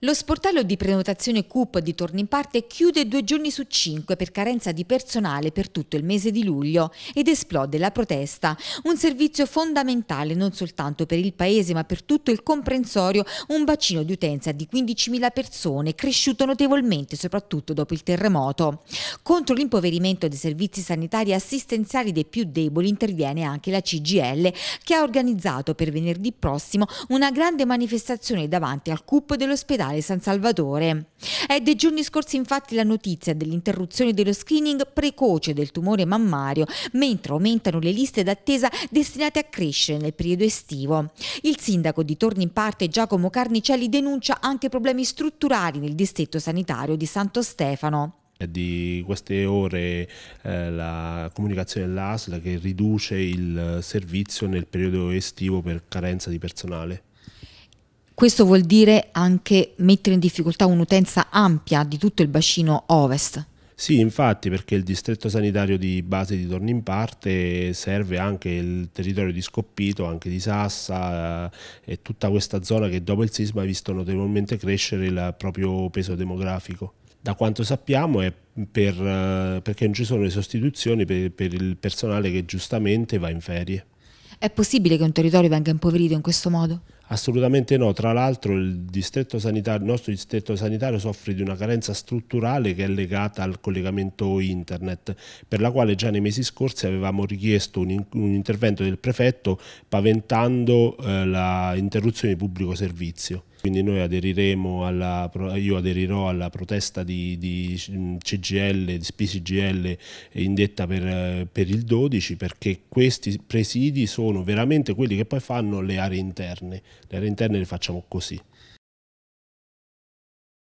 Lo sportello di prenotazione CUP di Torni in Parte chiude due giorni su cinque per carenza di personale per tutto il mese di luglio ed esplode la protesta. Un servizio fondamentale non soltanto per il paese ma per tutto il comprensorio, un bacino di utenza di 15.000 persone cresciuto notevolmente soprattutto dopo il terremoto. Contro l'impoverimento dei servizi sanitari e assistenziali dei più deboli interviene anche la CGL che ha organizzato per venerdì prossimo una grande manifestazione davanti al CUP dell'ospedale all'ospedale San Salvatore. È eh, dei giorni scorsi infatti la notizia dell'interruzione dello screening precoce del tumore mammario, mentre aumentano le liste d'attesa destinate a crescere nel periodo estivo. Il sindaco di Torni in parte Giacomo Carnicelli denuncia anche problemi strutturali nel distretto sanitario di Santo Stefano di queste ore eh, la comunicazione dell'ASL che riduce il eh, servizio nel periodo estivo per carenza di personale. Questo vuol dire anche mettere in difficoltà un'utenza ampia di tutto il bacino ovest. Sì, infatti, perché il distretto sanitario di base di Torni in parte serve anche il territorio di Scoppito, anche di Sassa eh, e tutta questa zona che dopo il sisma ha visto notevolmente crescere il proprio peso demografico. Da quanto sappiamo è per, eh, perché non ci sono le sostituzioni per, per il personale che giustamente va in ferie. È possibile che un territorio venga impoverito in questo modo? Assolutamente no, tra l'altro il, il, nostro distretto sanitario soffre di una carenza strutturale che è legata al collegamento internet, per la quale già nei mesi scorsi avevamo richiesto un, un intervento del prefetto paventando eh, l'interruzione di pubblico servizio. Quindi noi aderiremo alla, io aderirò alla protesta di, di mm, CGL, di SPCGL eh, indetta per, eh, per, il 12 perché questi presidi sono veramente quelli che poi fanno le aree interne le aree interne facciamo così.